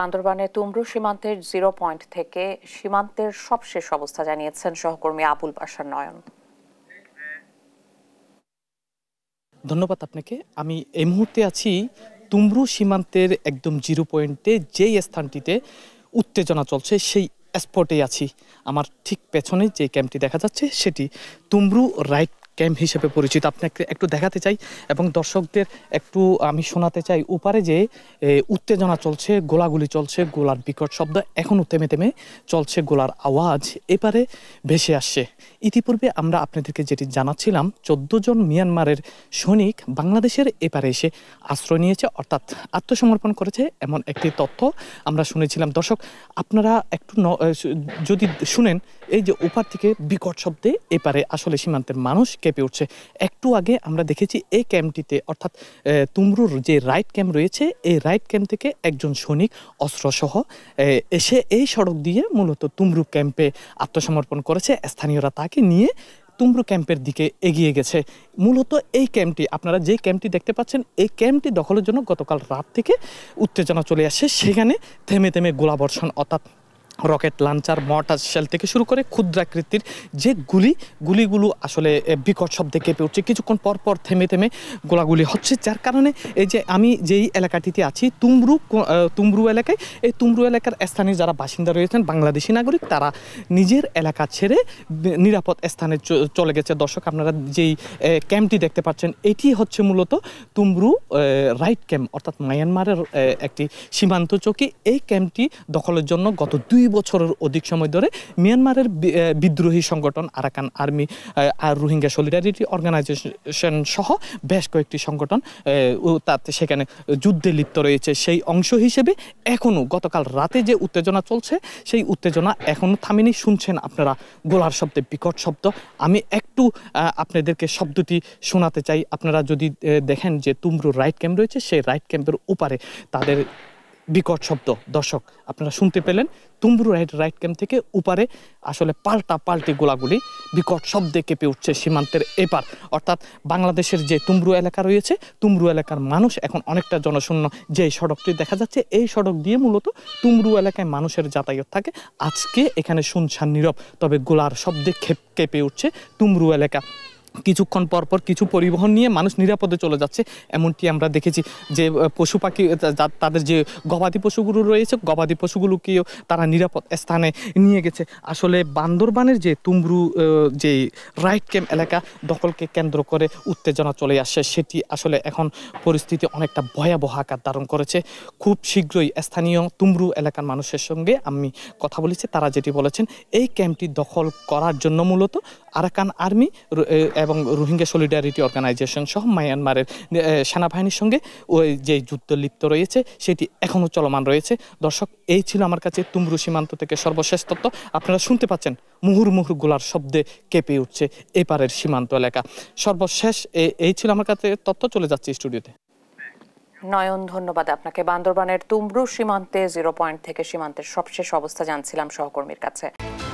বান্দরবানে তুমরু সীমান্তের zero point থেকে সীমান্তের সবশেষ অবস্থা জানিয়েছেন সহকর্মী আবুল পাশার নয়ন ধন্যবাদ আপনাকে আমি এই মুহূর্তে আছি তুমরু সীমান্তের একদম জিরো পয়েন্টে যেই স্থানটিতে উত্তেজনা চলছে সেই স্পটে আছি আমার ঠিক পেছনে যে ক্যাম্পটি দেখা যাচ্ছে সেটি তুমরু রাইট ক্যাম্প হিসেবে পরিচিত আপনাকে একটু দেখাতে চাই এবং দর্শকদের একটু আমি শোনাতে চাই ওপারে যে উত্তেজনা চলছে গোলাগুলি চলছে গোলার বিকট শব্দ এখনও থেমে থেমে চলছে গোলার আওয়াজ এপারে ভেসে আসছে ইতিপূর্বে আমরা আপনাদেরকে যেটি জানাচ্ছিলাম চোদ্দ জন মিয়ানমারের সৈনিক বাংলাদেশের এপারে এসে আশ্রয় নিয়েছে অর্থাৎ আত্মসমর্পণ করেছে এমন একটি তথ্য আমরা শুনেছিলাম দর্শক আপনারা একটু যদি শুনেন এই যে ওপার থেকে বিকট শব্দে এপারে আসলে সীমান্তের মানুষ কেঁপে উঠছে একটু আগে আমরা দেখেছি এই ক্যাম্পটিতে অর্থাৎ তুমরুর যে রাইট ক্যাম্প রয়েছে এই রাইট ক্যাম্প থেকে একজন সৈনিক অস্ত্রসহ এসে এই সড়ক দিয়ে মূলত তুমরু ক্যাম্পে আত্মসমর্পণ করেছে স্থানীয়রা তাকে নিয়ে তুমরু ক্যাম্পের দিকে এগিয়ে গেছে মূলত এই ক্যাম্পটি আপনারা যে ক্যাম্পটি দেখতে পাচ্ছেন এই ক্যাম্পটি দখলের জন্য গতকাল রাত থেকে উত্তেজনা চলে আসে সেখানে থেমে থেমে গোলাবর্ষণ অর্থাৎ রকেট লাঞ্চার মর্টার শেল থেকে শুরু করে ক্ষুদ্রাকৃতির যে গুলি গুলিগুলো আসলে বিকট শব্দে কেঁপে উঠছে কিছুক্ষণ পর পর থেমে থেমে গোলাগুলি হচ্ছে যার কারণে এই যে আমি যেই এলাকাটিতে আছি তুমরু তুমরু এলাকায় এই তুমরু এলাকার স্থানীয় যারা বাসিন্দা রয়েছেন বাংলাদেশি নাগরিক তারা নিজের এলাকা ছেড়ে নিরাপদ স্থানে চলে গেছে দর্শক আপনারা যেই ক্যাম্পটি দেখতে পাচ্ছেন এটি হচ্ছে মূলত তুমরু রাইট ক্যাম্প অর্থাৎ মায়ানমারের একটি সীমান্ত চৌকি এই ক্যাম্পটি দখলের জন্য গত দুই দুই বছরের অধিক সময় ধরে মিয়ানমারের বিদ্রোহী সংগঠন আরাকান আর্মি আর রোহিঙ্গা সলিডারিটি অর্গানাইজেশন সহ বেশ কয়েকটি সংগঠন তাতে সেখানে যুদ্ধে লিপ্ত রয়েছে সেই অংশ হিসেবে এখনও গতকাল রাতে যে উত্তেজনা চলছে সেই উত্তেজনা এখনও থামেনি শুনছেন আপনারা গোলার শব্দে বিকট শব্দ আমি একটু আপনাদেরকে শব্দটি শোনাতে চাই আপনারা যদি দেখেন যে তুমরু রাইট ক্যাম্প রয়েছে সেই রাইট ক্যাম্পের উপারে তাদের বিকট শব্দ দর্শক আপনারা শুনতে পেলেন তুম্বুর রাইট রাইট ক্যাম্প থেকে উপারে আসলে পাল্টা পাল্টি গোলাগুলি বিকট শব্দে কেঁপে উঠছে সীমান্তের এপার অর্থাৎ বাংলাদেশের যে তুমরু এলাকা রয়েছে তুমরু এলাকার মানুষ এখন অনেকটা জনশূন্য যে সড়কটি দেখা যাচ্ছে এই সড়ক দিয়ে মূলত তুমরু এলাকায় মানুষের যাতায়াত থাকে আজকে এখানে শুনছান নীরব তবে গোলার শব্দে খেপ কেঁপে উঠছে তুমরু এলাকা কিছুক্ষণ পর পর কিছু পরিবহন নিয়ে মানুষ নিরাপদে চলে যাচ্ছে এমনটি আমরা দেখেছি যে পশু পাখি তাদের যে গবাদি পশুগুলো রয়েছে গবাদি পশুগুলোকেও তারা নিরাপদ স্থানে নিয়ে গেছে আসলে বান্দরবানের যে তুমরু যে রাইট ক্যাম্প এলাকা দখলকে কেন্দ্র করে উত্তেজনা চলে আসছে সেটি আসলে এখন পরিস্থিতি অনেকটা ভয়াবহ আকার ধারণ করেছে খুব শীঘ্রই স্থানীয় তুমরু এলাকার মানুষের সঙ্গে আমি কথা বলেছি তারা যেটি বলেছেন এই ক্যাম্পটি দখল করার জন্য মূলত আরাকান আর্মি এবং রোহিঙ্গা সলিডারিটি অর্গানাইজেশন সহ মায়ানমারের সেনাবাহিনীর সঙ্গে ওই যে যুদ্ধ লিপ্ত রয়েছে সেটি এখনও চলমান রয়েছে দর্শক এই ছিল আমার কাছে তুমরু সীমান্ত থেকে সর্বশেষ তত্ত্ব আপনারা শুনতে পাচ্ছেন মুহুর মুহুর গোলার শব্দে কেঁপে উঠছে এপারের সীমান্ত এলাকা সর্বশেষ এই ছিল আমার কাছে তত্ত্ব চলে যাচ্ছে স্টুডিওতে নয়ন ধন্যবাদ আপনাকে বান্দরবানের তুমরু সীমান্তে জিরো পয়েন্ট থেকে সীমান্তের সবশেষ অবস্থা জানছিলাম সহকর্মীর কাছে